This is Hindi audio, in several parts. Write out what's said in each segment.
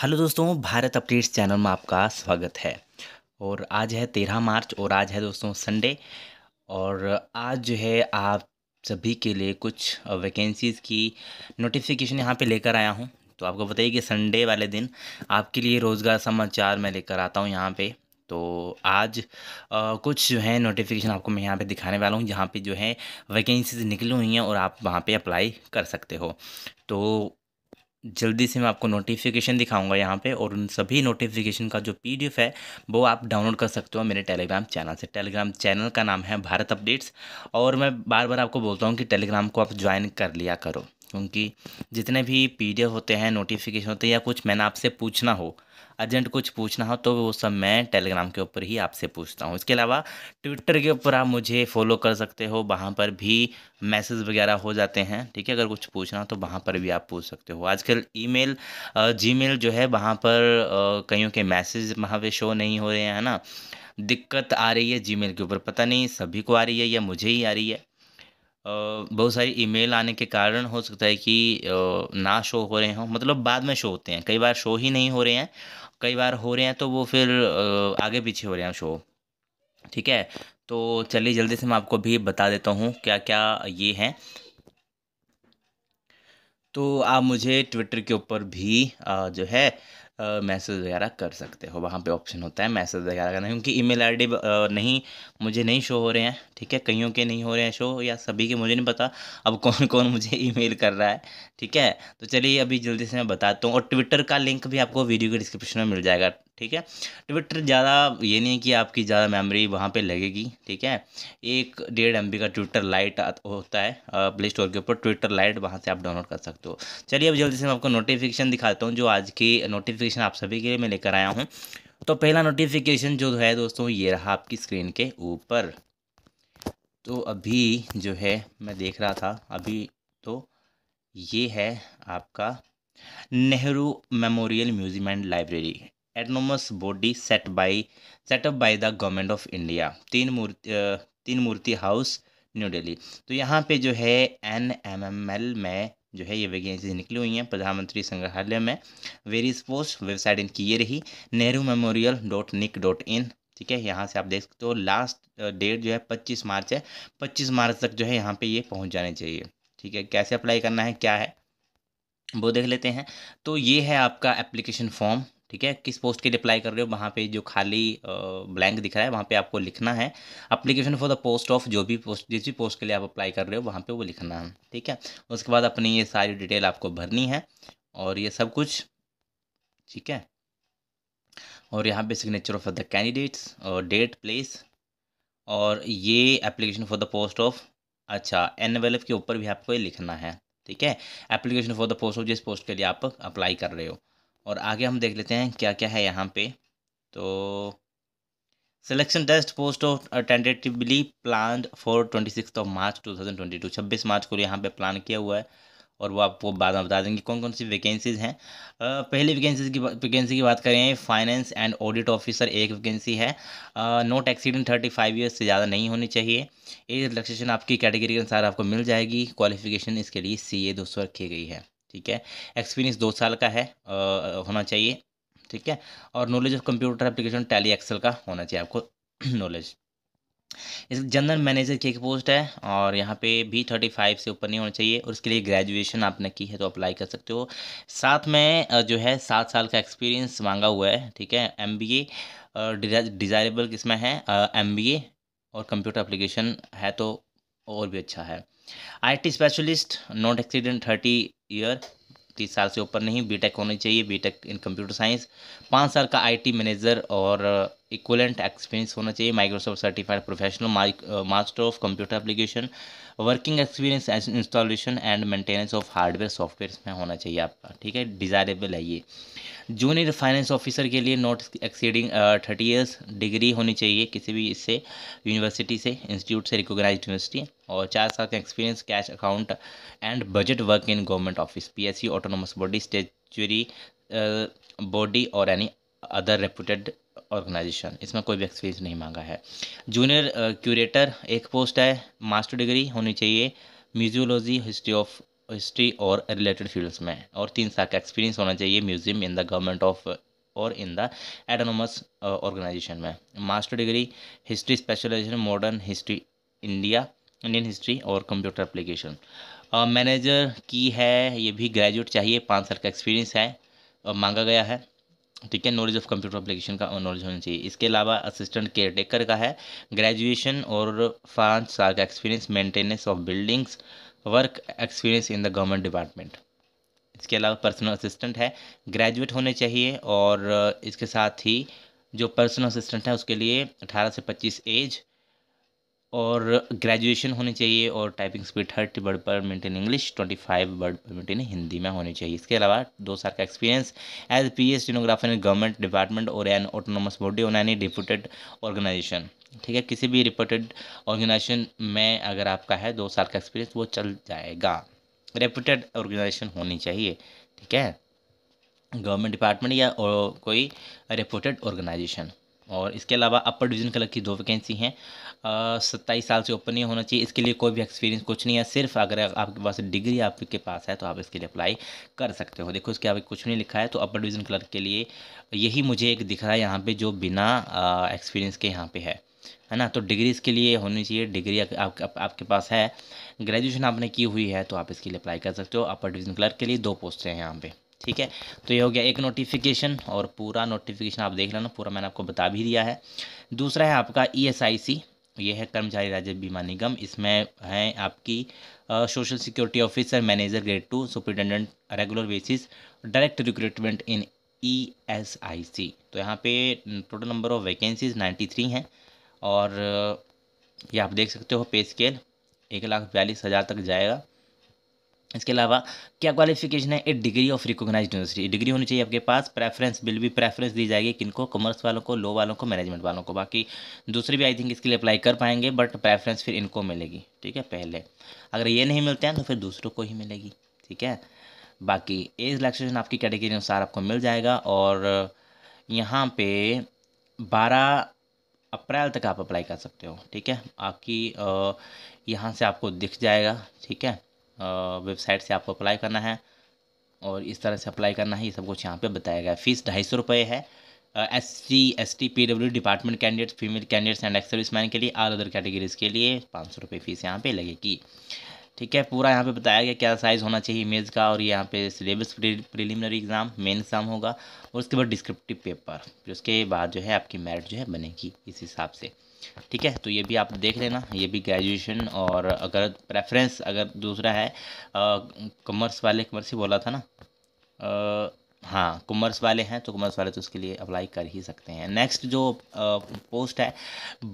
हेलो दोस्तों भारत अपडेट्स चैनल में आपका स्वागत है और आज है तेरह मार्च और आज है दोस्तों संडे और आज जो है आप सभी के लिए कुछ वैकेंसीज़ की नोटिफिकेशन यहाँ पे लेकर आया हूँ तो आपको बताइए कि संडे वाले दिन आपके लिए रोज़गार समाचार मैं लेकर आता हूँ यहाँ पे तो आज आ, कुछ जो है नोटिफिकेशन आपको मैं यहाँ पे दिखाने वाला हूँ जहाँ पे जो है वैकेंसीज निकली हुई हैं और आप वहाँ पे अप्लाई कर सकते हो तो जल्दी से मैं आपको नोटिफिकेशन दिखाऊंगा यहाँ पे और उन सभी नोटिफिकेशन का जो पीडीएफ है वो आप डाउनलोड कर सकते हो मेरे टेलीग्राम चैनल से टेलीग्राम चैनल का नाम है भारत अपडेट्स और मैं बार बार आपको बोलता हूँ कि टेलीग्राम को आप ज्वाइन कर लिया करो क्योंकि जितने भी पीडीएफ होते हैं नोटिफिकेशन होते हैं या कुछ मैंने आपसे पूछना हो अर्जेंट कुछ पूछना हो तो वो सब मैं टेलीग्राम के ऊपर ही आपसे पूछता हूँ इसके अलावा ट्विटर के ऊपर आप मुझे फॉलो कर सकते हो वहाँ पर भी मैसेज वगैरह हो जाते हैं ठीक है अगर कुछ पूछना हो तो वहाँ पर भी आप पूछ सकते हो आजकल ईमेल जीमेल जो है वहाँ पर कईयों के मैसेज वहाँ पर शो नहीं हो रहे हैं ना दिक्कत आ रही है जीमेल के ऊपर पता नहीं सभी को आ रही है या मुझे ही आ रही है बहुत सारी ईमेल आने के कारण हो सकता है कि ना शो हो रहे हों मतलब बाद में शो होते हैं कई बार शो ही नहीं हो रहे हैं कई बार हो रहे हैं तो वो फिर आगे पीछे हो रहे हैं शो ठीक है तो चलिए जल्दी से मैं आपको भी बता देता हूँ क्या क्या ये हैं तो आप मुझे ट्विटर के ऊपर भी जो है मैसेज वगैरह कर सकते हो वहाँ पे ऑप्शन होता है मैसेज वगैरह करना क्योंकि ईमेल आईडी नहीं मुझे नहीं शो हो रहे हैं ठीक है कईयों के नहीं हो रहे हैं शो या सभी के मुझे नहीं पता अब कौन कौन मुझे ईमेल कर रहा है ठीक है तो चलिए अभी जल्दी से मैं बताता हूँ और ट्विटर का लिंक भी आपको वीडियो के डिस्क्रिप्शन में मिल जाएगा ठीक है ट्विटर ज़्यादा ये नहीं कि आपकी ज़्यादा मेमोरी वहाँ पे लगेगी ठीक है एक डेढ़ एम का ट्विटर लाइट होता है प्ले स्टोर के ऊपर ट्विटर लाइट वहाँ से आप डाउनलोड कर सकते हो चलिए अब जल्दी से मैं आपको नोटिफिकेशन दिखाता हूँ जो आज की नोटिफिकेशन आप सभी के लिए मैं लेकर आया हूँ तो पहला नोटिफिकेशन जो है दोस्तों ये रहा आपकी स्क्रीन के ऊपर तो अभी जो है मैं देख रहा था अभी तो ये है आपका Nehru memorial museum and library autonomous body set by setup by the government of India Teen Murti तीन मूर्ति हाउस न्यू दिल्ली तो यहाँ पे जो है एन एम एम एल में जो है ये वैकेंसी निकली हुई हैं प्रधानमंत्री संग्रहालय में वेरी पोस्ट वेबसाइट इनकी ये रही Nehru memorial dot nic dot in ठीक है यहाँ से आप देख सकते हो लास्ट डेट जो है पच्चीस मार्च है पच्चीस मार्च तक जो है यहाँ पे ये पहुँच जाने चाहिए ठीक है कैसे अप्लाई करना है क्या है वो देख लेते हैं तो ये है आपका एप्लीकेशन फॉर्म ठीक है किस पोस्ट के लिए अप्लाई कर रहे हो वहाँ पे जो खाली ब्लैंक दिख रहा है वहाँ पे आपको लिखना है application for the post of जो भी पोस्ट जिस भी पोस्ट के लिए आप अप्लाई कर रहे हो वहाँ पे वो लिखना है ठीक है उसके बाद अपनी ये सारी डिटेल आपको भरनी है और ये सब कुछ ठीक है और यहाँ पे सिग्नेचर ऑफ द कैंडिडेट्स और डेट प्लेस और ये application for the post of अच्छा एन के ऊपर भी आपको ये लिखना है ठीक है application for the post of जिस पोस्ट के लिए आप अप्लाई कर रहे हो और आगे हम देख लेते हैं क्या क्या है यहाँ पे तो selection test post of tentatively plan for twenty six of March two thousand twenty two छब्बीस मार्च को यहाँ पे प्लान किया हुआ है और वो आपको बाद में बता देंगे कौन कौन सी वैकेंसीज़ हैं पहली वैकेंसीज की वैकेंसी की बात करें फाइनेंस एंड ऑडिट ऑफिसर एक वैकेंसी है not exceeding thirty five years से ज़्यादा नहीं होनी चाहिए एज रिलेक्सेशन आपकी कैटेगरी के अनुसार आपको मिल जाएगी क्वालिफिकेशन इसके लिए सी ए दोस्तों रखी गई है ठीक है एक्सपीरियंस दो साल का है आ, होना चाहिए ठीक है और knowledge of computer application Tally Excel का होना चाहिए आपको नॉलेज इस जनरल मैनेजर की एक पोस्ट है और यहाँ पे भी थर्टी फाइव से ऊपर नहीं होना चाहिए और इसके लिए ग्रेजुएशन आपने की है तो अप्लाई कर सकते हो साथ में जो है सात साल का एक्सपीरियंस मांगा हुआ है ठीक है एम बी ए डिज़ायरेबल किसमें है एम बी ए और कंप्यूटर एप्लीकेशन है तो और भी अच्छा है I T specialist not exceeding thirty year तीस साल से ऊपर नहीं बीटेक होनी चाहिए बीटेक इन कंप्यूटर साइंस पाँच साल का आईटी मैनेजर और इक्वलेंट एक्सपीरियंस होना चाहिए Microsoft certified professional master of computer application working experience as installation and maintenance of hardware software में होना चाहिए आपका ठीक है डिज़ायरेबल है ये जूनियर फाइनेंस ऑफिसर के लिए not exceeding thirty years degree होनी चाहिए किसी भी इससे यूनिवर्सिटी से इंस्टीट्यूट से रिकोगनाइज यूनिवर्सिटी और चार साल का experience cash account and budget work in government office P S C autonomous body statutory body और एनी अदर रेपूटेड ऑर्गेनाइजेशन इसमें कोई भी एक्सपीरियंस नहीं मांगा है जूनियर क्यूरेटर uh, एक पोस्ट है मास्टर डिग्री होनी चाहिए म्यूजियोलॉजी हिस्ट्री ऑफ हिस्ट्री और रिलेटेड फील्ड्स में और तीन साल का एक्सपीरियंस होना चाहिए museum in the government of और इन द एडोनमस ऑर्गेनाइजेशन में master degree history specialization modern history India Indian history और कंप्यूटर एप्लीकेशन मैनेजर की है ये भी ग्रेजुएट चाहिए पाँच साल का एक्सपीरियंस है uh, मांगा गया है ठीक है नॉलेज ऑफ कंप्यूटर अप्लीकेशन का नॉलेज होना चाहिए इसके अलावा असिस्टेंट केयर टेकर का है ग्रेजुएशन और पाँच साल का experience maintenance of buildings work experience in the government department इसके अलावा पर्सनल असिस्टेंट है ग्रेजुएट होने चाहिए और इसके साथ ही जो पर्सनल असिस्टेंट है उसके लिए अठारह से पच्चीस एज और ग्रेजुएशन होनी चाहिए और typing speed thirty word per minute in English twenty five word per minute in Hindi में होनी चाहिए इसके अलावा दो साल का experience as P S stenographer in government department और एन ऑटोनोमस बॉडी और एनी डिप्यूटेड ऑर्गेनाइजेशन ठीक है किसी भी रिपोर्टेड ऑर्गेनाइजेशन में अगर आपका है दो साल का एक्सपीरियंस वो चल जाएगा रेपूटेड ऑर्गेनाइजेशन होनी चाहिए ठीक है गवर्नमेंट डिपार्टमेंट या कोई रिपोर्टेड ऑर्गेनाइजेशन और इसके अलावा अपर डिवीज़न क्लर्क की दो वैकेंसी हैं सत्ताईस साल से ओपन नहीं होना चाहिए इसके लिए कोई भी एक्सपीरियंस कुछ नहीं है सिर्फ अगर आपके पास डिग्री आपके पास है तो आप इसके लिए अप्लाई कर सकते हो देखो इसके आगे कुछ नहीं लिखा है तो अपर डिवीज़न क्लर्क के लिए यही मुझे एक दिख रहा है यहाँ पर जो बिना एक्सपीरियंस के यहाँ पर है है ना तो डिग्री इसके लिए होनी चाहिए डिग्री आप, आप, आप, आपके पास है ग्रेजुएशन आपने की हुई है तो आप इसके लिए अप्लाई कर सकते हो अपर डिवीज़न क्लर्क के लिए दो पोस्टें हैं यहाँ पर ठीक है तो ये हो गया एक नोटिफिकेशन और पूरा नोटिफिकेशन आप देख लेना पूरा मैंने आपको बता भी दिया है दूसरा है आपका ई e ये है कर्मचारी राज्य बीमा निगम इसमें हैं आपकी social security officer manager grade two superintendent regular basis direct recruitment in E S I C तो यहाँ पे total number of vacancies ninety three हैं और ये आप देख सकते हो पे स्केल एक लाख बयालीस हज़ार तक जाएगा इसके अलावा क्या क्वालिफिकेशन है a degree of recognize university degree होनी चाहिए आपके पास प्रेफरेंस बिल भी प्रेफरेंस दी जाएगी किनको कॉमर्स वालों को लो वालों को मैनेजमेंट वालों को बाकी दूसरे भी आई थिंक इसके लिए अप्लाई कर पाएंगे बट प्रेफरेंस फिर इनको मिलेगी ठीक है पहले अगर ये नहीं मिलते हैं तो फिर दूसरों को ही मिलेगी ठीक है बाकी एज रिलेक्सेशन आपकी कैटेगरी अनुसार आपको मिल जाएगा और यहाँ पे बारह अप्रैल तक आप अप्लाई कर सकते हो ठीक है आपकी यहाँ से आपको दिख जाएगा ठीक है वेबसाइट से आपको अप्लाई करना है और इस तरह से अप्लाई करना है ये सब कुछ यहाँ पे बताया गया फ़ीस ढाई सौ रुपये है S C S T P W department candidates female candidates and ex service man के लिए आल अदर कैटेगरीज़ के लिए पाँच सौ रुपये फ़ीस यहाँ पे लगेगी ठीक है पूरा यहाँ पे बताया गया क्या साइज़ होना चाहिए इमेज का और यहाँ पे syllabus preliminary exam main exam होगा और उसके बाद डिस्क्रिप्टिव पेपर फिर उसके बाद जो है आपकी मेरिट जो है बनेगी इस हिसाब से ठीक है तो ये भी आप देख लेना ये भी ग्रेजुएशन और अगर प्रेफरेंस अगर दूसरा है कॉमर्स वाले कॉमर्स ही बोला था ना हाँ कॉमर्स वाले हैं तो कॉमर्स वाले तो उसके लिए अप्लाई कर ही सकते हैं नेक्स्ट जो आ, पोस्ट है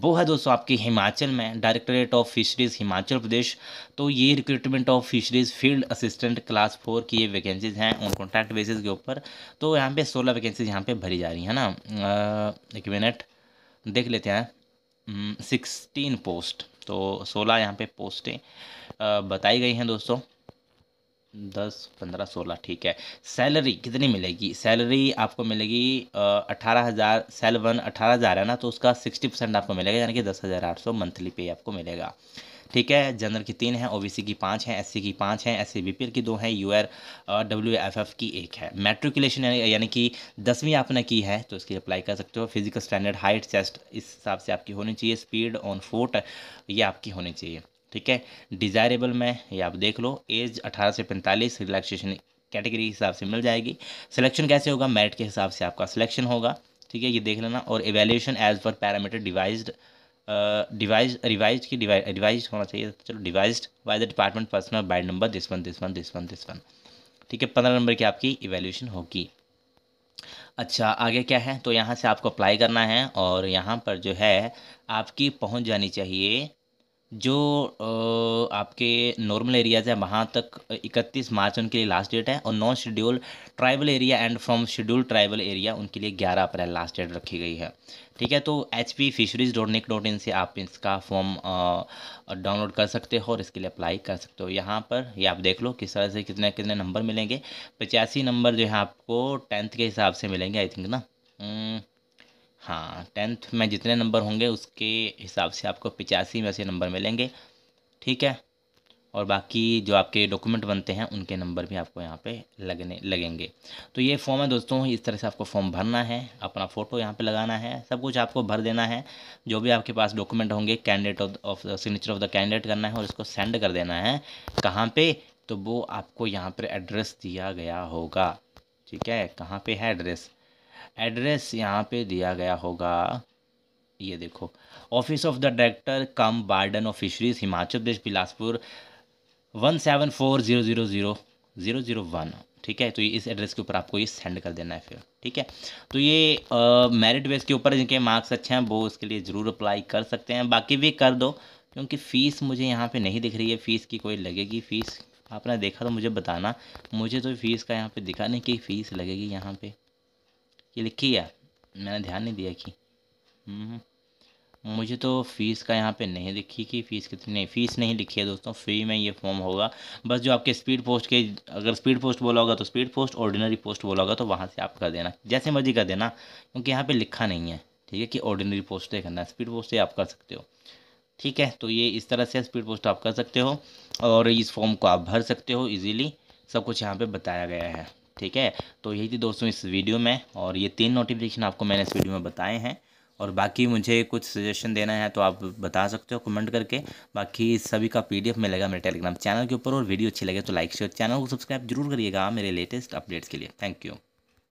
वो है दोस्तों आपके हिमाचल में directorate of fisheries Himachal Pradesh तो ये recruitment of fisheries field assistant class four की ये वैकेंसीज़ हैं उन कॉन्ट्रैक्ट बेसिस के ऊपर तो यहाँ पर सोलह वैकेंसीज यहाँ पर भरी जा रही है ना आ, एक मिनट देख लेते हैं सिक्सटीन हम्म, पोस्ट तो सोलह यहाँ पे पोस्टें बताई गई हैं दोस्तों दस पंद्रह सोलह ठीक है सैलरी कितनी मिलेगी सैलरी आपको मिलेगी अठारह हज़ार सेल वन अठारह हज़ार है ना तो उसका सिक्सटी परसेंट आपको मिलेगा यानी कि दस हज़ार आठ सौ मंथली पे आपको मिलेगा ठीक है जनरल की तीन है ओबीसी की पाँच है एससी की पाँच है एस सी की दो है U R W F F की एक है मेट्रिकुलेशन यानी कि दसवीं आपने की है तो इसकी अप्लाई कर सकते हो फिजिकल स्टैंडर्ड हाइट चेस्ट इस हिसाब से आपकी होनी चाहिए स्पीड ऑन फोट ये आपकी होनी चाहिए ठीक है डिज़ायरेबल में ये आप देख लो एज 18 से 45 रिलैक्सेशन कैटेगरी के हिसाब से मिल जाएगी सिलेक्शन कैसे होगा मेरिट के हिसाब से आपका सिलेक्शन होगा ठीक है ये देख लेना और evaluation as per parameter devise devise revise की रिवाइज होना चाहिए चलो devise by the department personal by number this one this one this one this one ठीक है पंद्रह नंबर की आपकी इवेल्यूशन होगी अच्छा आगे क्या है तो यहाँ से आपको अप्लाई करना है और यहाँ पर जो है आपकी पहुँच जानी चाहिए जो आपके नॉर्मल एरियाज़ हैं वहाँ तक 31 मार्च उनके लिए लास्ट डेट है और non schedule tribal area and from schedule tribal area उनके लिए ग्यारह अप्रैल लास्ट डेट रखी गई है ठीक है तो H P fisheries dot nic dot in से आप इसका फॉर्म डाउनलोड कर सकते हो और इसके लिए अप्लाई कर सकते हो यहाँ पर ये यह आप देख लो किस तरह से कितने कितने नंबर मिलेंगे पचासी नंबर जो है आपको टेंथ के हिसाब से मिलेंगे आई थिंक ना हम्म, हाँ टेंथ में जितने नंबर होंगे उसके हिसाब से आपको पिचासी में से नंबर मिलेंगे ठीक है और बाकी जो आपके डॉक्यूमेंट बनते हैं उनके नंबर भी आपको यहाँ पे लगने लगेंगे तो ये फॉर्म है दोस्तों इस तरह से आपको फॉर्म भरना है अपना फ़ोटो यहाँ पे लगाना है सब कुछ आपको भर देना है जो भी आपके पास डॉक्यूमेंट होंगे candidate of signature of the candidate करना है और इसको सेंड कर देना है कहाँ पर तो वो आपको यहाँ पर एड्रेस दिया गया होगा ठीक है कहाँ पर है एड्रेस एड्रेस यहाँ पे दिया गया होगा ये देखो office of the director cum warden of fisheries Himachal Pradesh Bilaspur one seven four zero zero zero zero zero one ठीक है तो इस एड्रेस के ऊपर आपको ये सेंड कर देना है फिर ठीक है तो ये मेरिट बेस के ऊपर जिनके मार्क्स अच्छे हैं वो उसके लिए ज़रूर अप्लाई कर सकते हैं बाकी भी कर दो क्योंकि फ़ीस मुझे यहाँ पे नहीं दिख रही है फ़ीस की कोई लगेगी फ़ीस आपने देखा तो मुझे बताना मुझे तो फ़ीस का यहाँ पे दिखा नहीं कि फ़ीस लगेगी यहाँ पे ये लिखी है मैंने ध्यान नहीं दिया कि हम्म, मुझे तो फ़ीस का यहाँ पे नहीं लिखी कि फ़ीस कितनी नहीं फ़ीस नहीं लिखी है दोस्तों फ्री में ये फॉर्म होगा बस जो आपके स्पीड पोस्ट के अगर स्पीड पोस्ट बोला होगा तो स्पीड पोस्ट ऑर्डिनरी पोस्ट बोला होगा तो वहाँ से आप कर देना जैसे मर्जी कर देना क्योंकि यहाँ पे लिखा नहीं है ठीक है कि ऑर्डिनरी पोस्ट से करना स्पीड पोस्ट से आप कर सकते हो ठीक है तो ये इस तरह से स्पीड पोस्ट आप कर सकते हो और इस फॉर्म को आप भर सकते हो ईजिली सब कुछ यहाँ पर बताया गया है ठीक है तो यही थी दोस्तों इस वीडियो में और ये तीन नोटिफिकेशन आपको मैंने इस वीडियो में बताए हैं और बाकी मुझे कुछ सजेशन देना है तो आप बता सकते हो कमेंट करके बाकी सभी का पीडीएफ मिलेगा मेरे टेलीग्राम चैनल के ऊपर और वीडियो अच्छी लगे तो लाइक शेयर चैनल को सब्सक्राइब जरूर करिएगा मेरे लेटेस्ट अपडेट्स के लिए थैंक यू